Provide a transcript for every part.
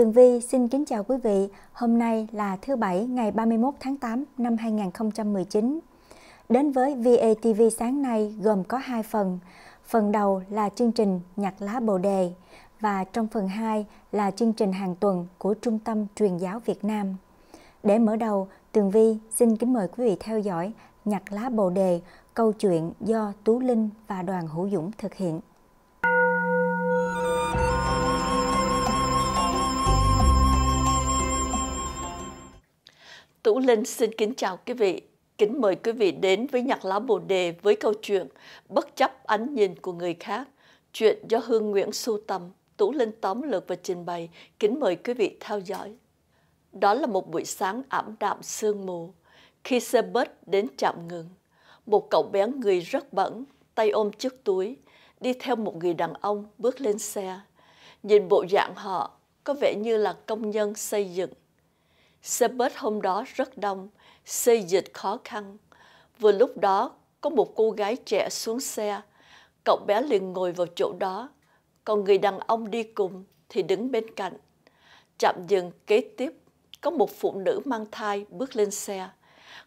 Tường Vi xin kính chào quý vị. Hôm nay là thứ Bảy ngày 31 tháng 8 năm 2019. Đến với VATV sáng nay gồm có hai phần. Phần đầu là chương trình Nhặt lá Bồ Đề và trong phần 2 là chương trình hàng tuần của Trung tâm Truyền giáo Việt Nam. Để mở đầu, Tường Vi xin kính mời quý vị theo dõi Nhặt lá Bồ Đề, câu chuyện do Tú Linh và đoàn Hữu Dũng thực hiện. Tú Linh xin kính chào quý vị. Kính mời quý vị đến với nhạc lá bồ đề với câu chuyện Bất chấp ánh nhìn của người khác. Chuyện do Hương Nguyễn sưu tầm, Tú Linh tóm lược và trình bày. Kính mời quý vị theo dõi. Đó là một buổi sáng ảm đạm sương mù. Khi xe bớt đến chạm ngừng, một cậu bé người rất bẩn, tay ôm chiếc túi, đi theo một người đàn ông bước lên xe. Nhìn bộ dạng họ, có vẻ như là công nhân xây dựng Xe bớt hôm đó rất đông, xây dịch khó khăn. Vừa lúc đó, có một cô gái trẻ xuống xe. Cậu bé liền ngồi vào chỗ đó, còn người đàn ông đi cùng thì đứng bên cạnh. Chạm dừng kế tiếp, có một phụ nữ mang thai bước lên xe.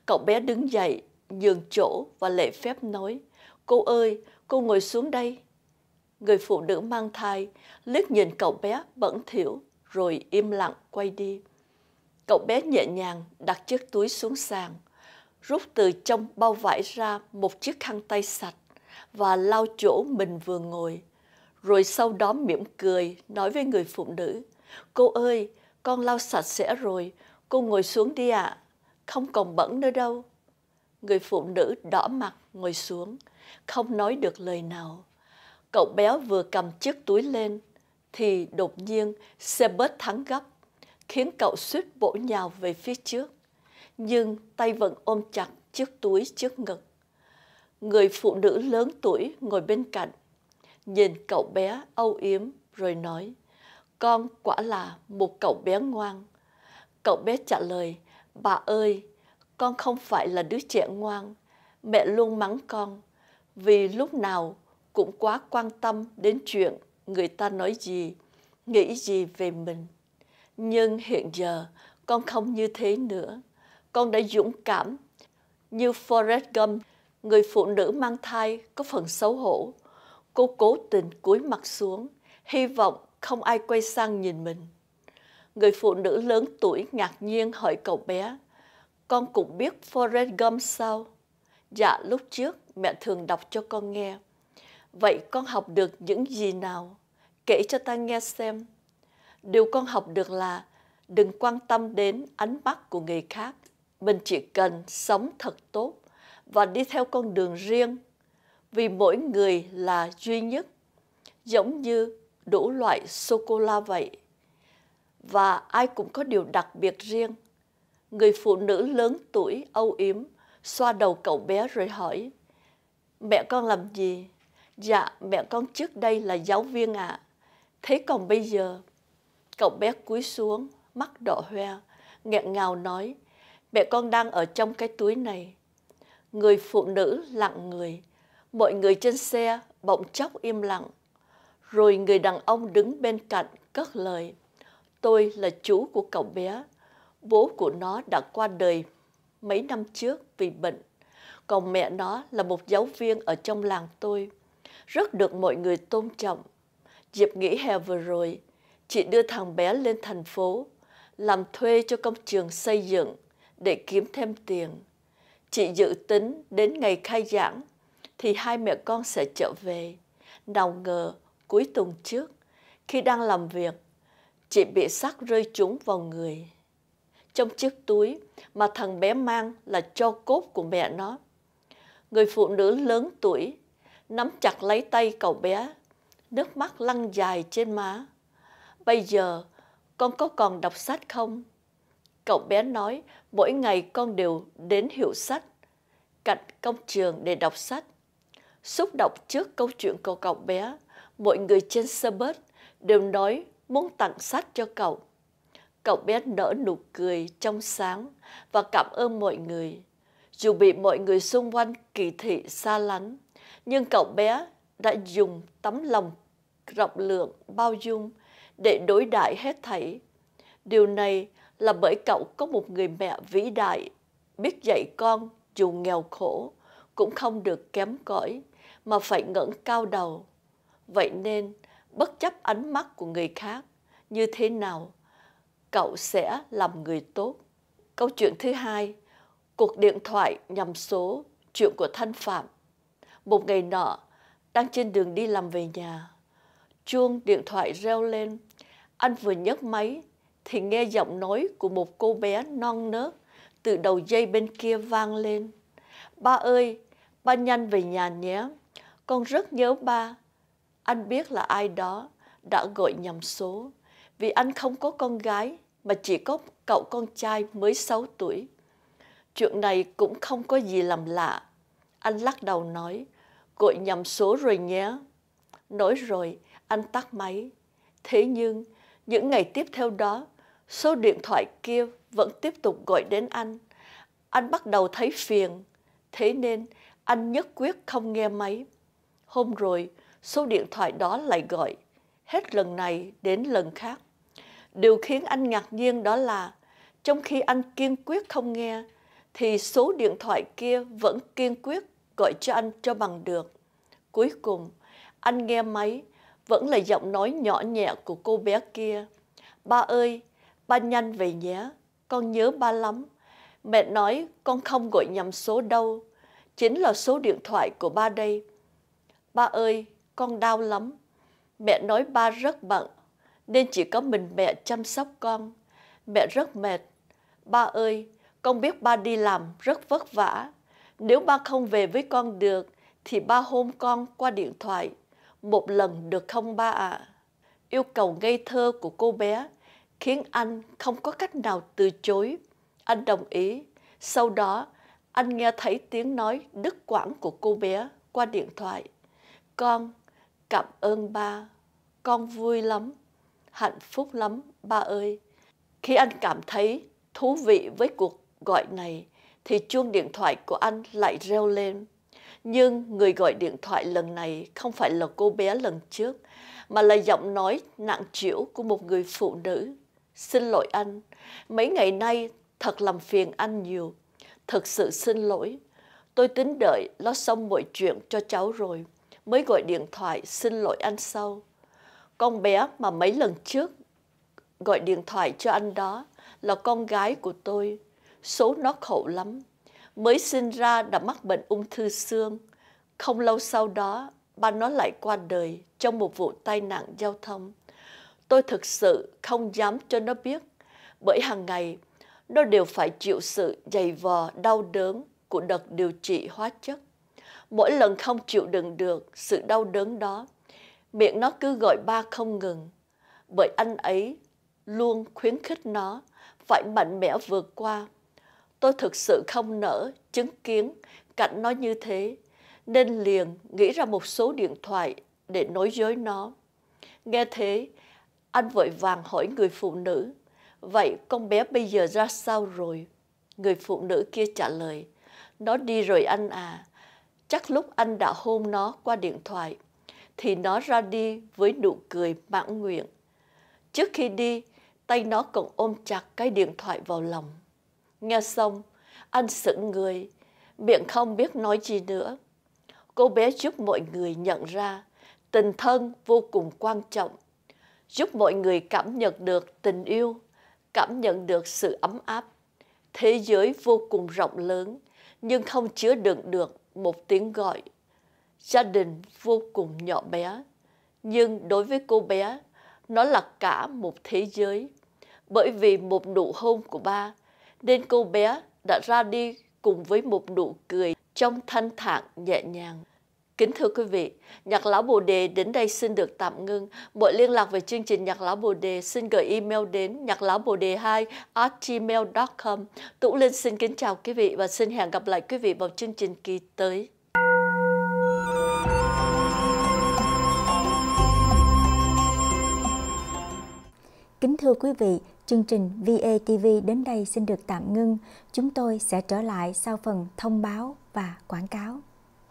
Cậu bé đứng dậy, nhường chỗ và lễ phép nói, Cô ơi, cô ngồi xuống đây. Người phụ nữ mang thai, liếc nhìn cậu bé bẩn thỉu rồi im lặng quay đi. Cậu bé nhẹ nhàng đặt chiếc túi xuống sàn, rút từ trong bao vải ra một chiếc khăn tay sạch và lau chỗ mình vừa ngồi. Rồi sau đó mỉm cười nói với người phụ nữ, Cô ơi, con lau sạch sẽ rồi, cô ngồi xuống đi ạ, à. không còn bẩn nữa đâu. Người phụ nữ đỏ mặt ngồi xuống, không nói được lời nào. Cậu bé vừa cầm chiếc túi lên, thì đột nhiên xe bớt thắng gấp khiến cậu suýt bổ nhào về phía trước, nhưng tay vẫn ôm chặt chiếc túi trước ngực. Người phụ nữ lớn tuổi ngồi bên cạnh, nhìn cậu bé âu yếm rồi nói, con quả là một cậu bé ngoan. Cậu bé trả lời, bà ơi, con không phải là đứa trẻ ngoan, mẹ luôn mắng con, vì lúc nào cũng quá quan tâm đến chuyện người ta nói gì, nghĩ gì về mình. Nhưng hiện giờ con không như thế nữa. Con đã dũng cảm như Forrest Gump, người phụ nữ mang thai có phần xấu hổ. Cô cố tình cúi mặt xuống, hy vọng không ai quay sang nhìn mình. Người phụ nữ lớn tuổi ngạc nhiên hỏi cậu bé, con cũng biết Forrest Gump sao? Dạ lúc trước mẹ thường đọc cho con nghe. Vậy con học được những gì nào? Kể cho ta nghe xem. Điều con học được là đừng quan tâm đến ánh mắt của người khác. Mình chỉ cần sống thật tốt và đi theo con đường riêng vì mỗi người là duy nhất, giống như đủ loại sô-cô-la vậy. Và ai cũng có điều đặc biệt riêng. Người phụ nữ lớn tuổi, âu yếm, xoa đầu cậu bé rồi hỏi, Mẹ con làm gì? Dạ, mẹ con trước đây là giáo viên ạ. À. Thế còn bây giờ, Cậu bé cúi xuống, mắt đỏ hoe, nghẹn ngào nói, mẹ con đang ở trong cái túi này. Người phụ nữ lặng người, mọi người trên xe bỗng chốc im lặng. Rồi người đàn ông đứng bên cạnh cất lời, tôi là chú của cậu bé, bố của nó đã qua đời mấy năm trước vì bệnh. Còn mẹ nó là một giáo viên ở trong làng tôi, rất được mọi người tôn trọng. Dịp nghỉ hè vừa rồi, chị đưa thằng bé lên thành phố, làm thuê cho công trường xây dựng để kiếm thêm tiền. Chị dự tính đến ngày khai giảng thì hai mẹ con sẽ trở về. Nào ngờ cuối tuần trước, khi đang làm việc, chị bị sắt rơi trúng vào người. Trong chiếc túi mà thằng bé mang là cho cốt của mẹ nó. Người phụ nữ lớn tuổi nắm chặt lấy tay cậu bé, nước mắt lăn dài trên má. Bây giờ con có còn đọc sách không? Cậu bé nói mỗi ngày con đều đến hiệu sách, cạnh công trường để đọc sách. Xúc động trước câu chuyện của cậu bé, mọi người trên xe bus đều nói muốn tặng sách cho cậu. Cậu bé nở nụ cười trong sáng và cảm ơn mọi người. Dù bị mọi người xung quanh kỳ thị xa lánh, nhưng cậu bé đã dùng tấm lòng rộng lượng bao dung để đối đại hết thảy. Điều này là bởi cậu có một người mẹ vĩ đại, biết dạy con dù nghèo khổ, cũng không được kém cỏi mà phải ngẩng cao đầu. Vậy nên, bất chấp ánh mắt của người khác, như thế nào, cậu sẽ làm người tốt. Câu chuyện thứ hai, cuộc điện thoại nhầm số, chuyện của Thanh Phạm. Một ngày nọ, đang trên đường đi làm về nhà, Chuông điện thoại reo lên. Anh vừa nhấc máy thì nghe giọng nói của một cô bé non nớt từ đầu dây bên kia vang lên. Ba ơi, ba nhanh về nhà nhé. Con rất nhớ ba. Anh biết là ai đó đã gọi nhầm số vì anh không có con gái mà chỉ có cậu con trai mới 6 tuổi. Chuyện này cũng không có gì làm lạ. Anh lắc đầu nói, gọi nhầm số rồi nhé. Nói rồi, anh tắt máy. Thế nhưng, những ngày tiếp theo đó, số điện thoại kia vẫn tiếp tục gọi đến anh. Anh bắt đầu thấy phiền, thế nên anh nhất quyết không nghe máy. Hôm rồi, số điện thoại đó lại gọi, hết lần này đến lần khác. Điều khiến anh ngạc nhiên đó là, trong khi anh kiên quyết không nghe, thì số điện thoại kia vẫn kiên quyết gọi cho anh cho bằng được. Cuối cùng, anh nghe máy vẫn là giọng nói nhỏ nhẹ của cô bé kia. Ba ơi, ba nhanh về nhé, con nhớ ba lắm. Mẹ nói con không gọi nhầm số đâu, chính là số điện thoại của ba đây. Ba ơi, con đau lắm. Mẹ nói ba rất bận, nên chỉ có mình mẹ chăm sóc con. Mẹ rất mệt. Ba ơi, con biết ba đi làm rất vất vả. Nếu ba không về với con được, thì ba hôn con qua điện thoại một lần được không ba ạ? À? Yêu cầu ngây thơ của cô bé khiến anh không có cách nào từ chối. Anh đồng ý. Sau đó, anh nghe thấy tiếng nói đứt quãng của cô bé qua điện thoại. Con, cảm ơn ba. Con vui lắm, hạnh phúc lắm, ba ơi. Khi anh cảm thấy thú vị với cuộc gọi này, thì chuông điện thoại của anh lại reo lên. Nhưng người gọi điện thoại lần này không phải là cô bé lần trước, mà là giọng nói nặng trĩu của một người phụ nữ. Xin lỗi anh, mấy ngày nay thật làm phiền anh nhiều. Thật sự xin lỗi. Tôi tính đợi lo xong mọi chuyện cho cháu rồi, mới gọi điện thoại xin lỗi anh sau. Con bé mà mấy lần trước gọi điện thoại cho anh đó là con gái của tôi, số nó khổ lắm mới sinh ra đã mắc bệnh ung thư xương. Không lâu sau đó, ba nó lại qua đời trong một vụ tai nạn giao thông. Tôi thực sự không dám cho nó biết, bởi hàng ngày nó đều phải chịu sự dày vò đau đớn của đợt điều trị hóa chất. Mỗi lần không chịu đựng được sự đau đớn đó, miệng nó cứ gọi ba không ngừng, bởi anh ấy luôn khuyến khích nó phải mạnh mẽ vượt qua Tôi thực sự không nỡ chứng kiến cảnh nó như thế, nên liền nghĩ ra một số điện thoại để nói dối nó. Nghe thế, anh vội vàng hỏi người phụ nữ, vậy con bé bây giờ ra sao rồi? Người phụ nữ kia trả lời, nó đi rồi anh à, chắc lúc anh đã hôn nó qua điện thoại, thì nó ra đi với nụ cười mãn nguyện. Trước khi đi, tay nó còn ôm chặt cái điện thoại vào lòng nghe xong, anh sững người, miệng không biết nói gì nữa. Cô bé giúp mọi người nhận ra tình thân vô cùng quan trọng, giúp mọi người cảm nhận được tình yêu, cảm nhận được sự ấm áp. Thế giới vô cùng rộng lớn, nhưng không chứa đựng được một tiếng gọi. Gia đình vô cùng nhỏ bé, nhưng đối với cô bé, nó là cả một thế giới. Bởi vì một nụ hôn của ba nên cô bé đã ra đi cùng với một nụ cười trong thanh thản nhẹ nhàng. Kính thưa quý vị, Nhạc Lão Bồ Đề đến đây xin được tạm ngưng. Mọi liên lạc về chương trình Nhạc Lão Bồ Đề xin gửi email đến nhạc lão bồ đề 2 gmail.com. Tụ Linh xin kính chào quý vị và xin hẹn gặp lại quý vị vào chương trình kỳ tới. Kính thưa quý vị, Chương trình VATV đến đây xin được tạm ngưng. Chúng tôi sẽ trở lại sau phần thông báo và quảng cáo.